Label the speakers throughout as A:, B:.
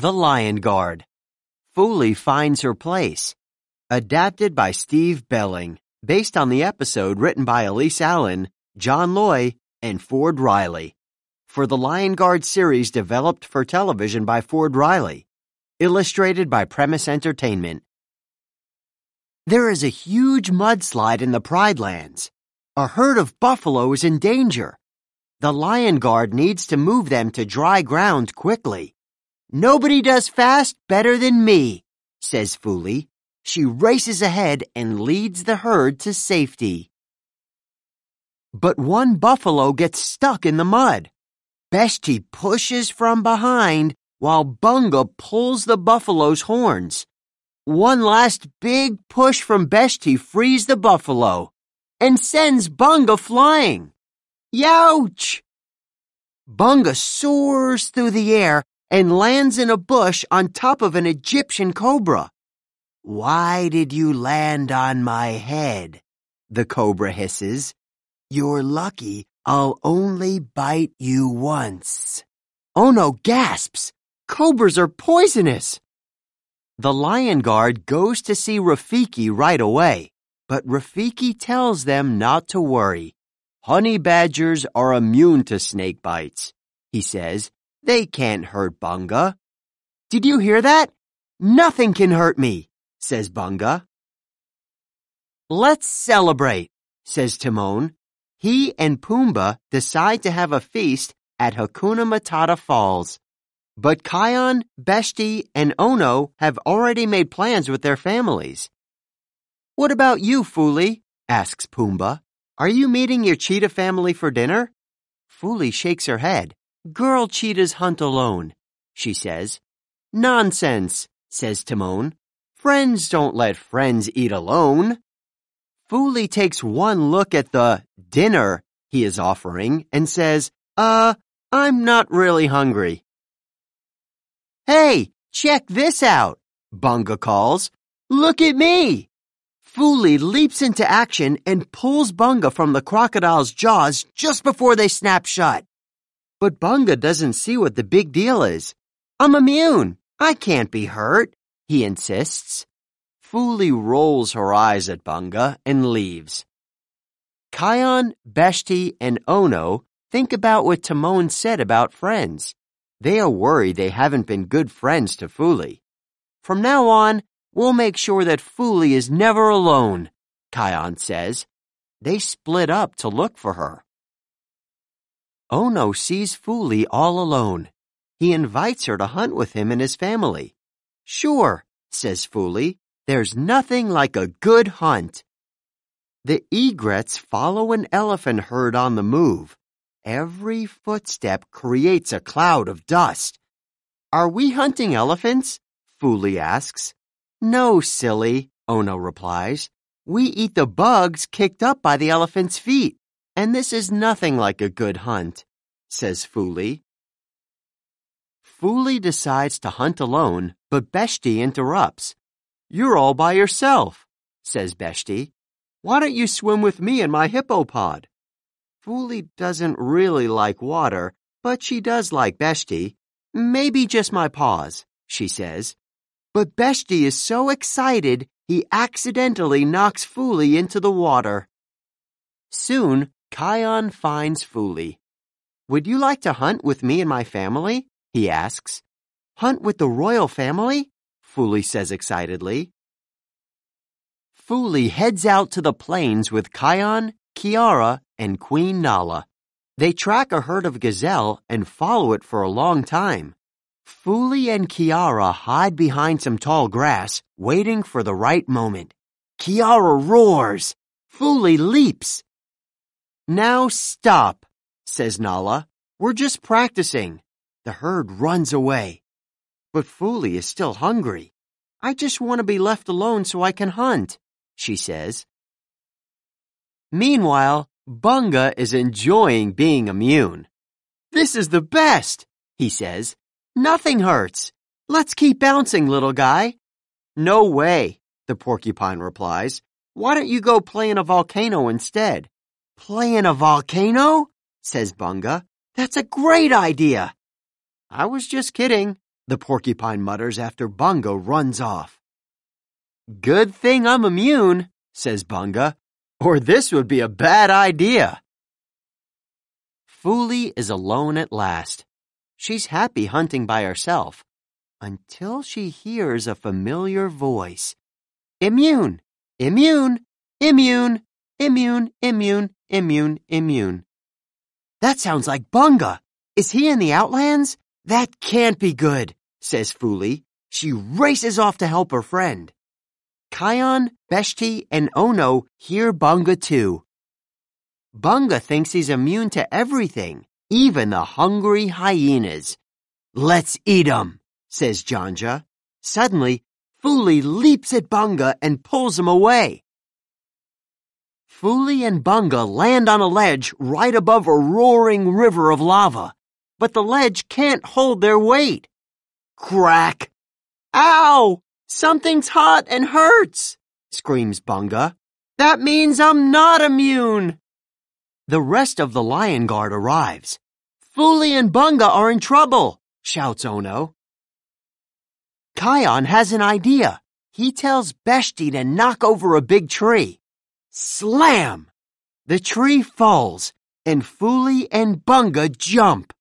A: The Lion Guard. Foley finds her place. Adapted by Steve Belling, based on the episode written by Elise Allen, John Loy, and Ford Riley. For the Lion Guard series developed for television by Ford Riley. Illustrated by Premise Entertainment. There is a huge mudslide in the Pride Lands. A herd of buffalo is in danger. The Lion Guard needs to move them to dry ground quickly. Nobody does fast better than me, says Fuli. She races ahead and leads the herd to safety. But one buffalo gets stuck in the mud. Beshti pushes from behind while Bunga pulls the buffalo's horns. One last big push from Beshti frees the buffalo and sends Bunga flying. Youch! Bunga soars through the air and lands in a bush on top of an Egyptian cobra. Why did you land on my head? The cobra hisses. You're lucky I'll only bite you once. Ono oh gasps. Cobras are poisonous. The lion guard goes to see Rafiki right away, but Rafiki tells them not to worry. Honey badgers are immune to snake bites, he says, they can't hurt Bunga. Did you hear that? Nothing can hurt me, says Bunga. Let's celebrate, says Timon. He and Pumbaa decide to have a feast at Hakuna Matata Falls. But Kion, Beshti, and Ono have already made plans with their families. What about you, Fuli? asks Pumbaa. Are you meeting your cheetah family for dinner? Fuli shakes her head. Girl cheetahs hunt alone, she says. Nonsense, says Timon. Friends don't let friends eat alone. Fooley takes one look at the dinner he is offering and says, uh, I'm not really hungry. Hey, check this out, Bunga calls. Look at me! Fooley leaps into action and pulls Bunga from the crocodile's jaws just before they snap shut. But Bunga doesn't see what the big deal is. I'm immune. I can't be hurt, he insists. Fuli rolls her eyes at Bunga and leaves. Kion, Beshti, and Ono think about what Timon said about friends. They are worried they haven't been good friends to Fuli. From now on, we'll make sure that Fuli is never alone, Kion says. They split up to look for her. Ono sees Fuli all alone. He invites her to hunt with him and his family. Sure, says Fuli, there's nothing like a good hunt. The egrets follow an elephant herd on the move. Every footstep creates a cloud of dust. Are we hunting elephants? Fuli asks. No, silly, Ono replies. We eat the bugs kicked up by the elephant's feet. And this is nothing like a good hunt, says Fooley. Fooley decides to hunt alone, but Beshti interrupts. You're all by yourself, says Beshti. Why don't you swim with me in my hippopod? Fooley doesn't really like water, but she does like Beshti. Maybe just my paws, she says. But Beshti is so excited, he accidentally knocks Fooley into the water. Soon, Kion finds Fuli. Would you like to hunt with me and my family? He asks. Hunt with the royal family? Fuli says excitedly. Fuli heads out to the plains with Kion, Kiara, and Queen Nala. They track a herd of gazelle and follow it for a long time. Fuli and Kiara hide behind some tall grass, waiting for the right moment. Kiara roars. Fuli leaps. Now stop, says Nala. We're just practicing. The herd runs away. But Fuli is still hungry. I just want to be left alone so I can hunt, she says. Meanwhile, Bunga is enjoying being immune. This is the best, he says. Nothing hurts. Let's keep bouncing, little guy. No way, the porcupine replies. Why don't you go play in a volcano instead? Play in a volcano? says Bunga. That's a great idea. I was just kidding, the porcupine mutters after Bunga runs off. Good thing I'm immune, says Bunga, or this would be a bad idea. Fuli is alone at last. She's happy hunting by herself until she hears a familiar voice. Immune, immune, immune. Immune, immune, immune, immune. That sounds like Bunga. Is he in the Outlands? That can't be good, says Fuli. She races off to help her friend. Kion, Beshti, and Ono hear Bunga too. Bunga thinks he's immune to everything, even the hungry hyenas. Let's eat 'em, says Janja. Suddenly, Fuli leaps at Bunga and pulls him away. Fuli and Bunga land on a ledge right above a roaring river of lava, but the ledge can't hold their weight. Crack! Ow! Something's hot and hurts, screams Bunga. That means I'm not immune. The rest of the lion guard arrives. Fuli and Bunga are in trouble, shouts Ono. Kion has an idea. He tells Beshti to knock over a big tree. Slam! The tree falls, and Fooley and Bunga jump.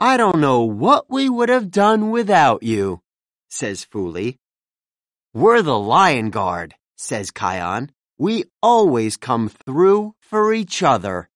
A: I don't know what we would have done without you, says Fooley. We're the Lion Guard, says Kion. We always come through for each other.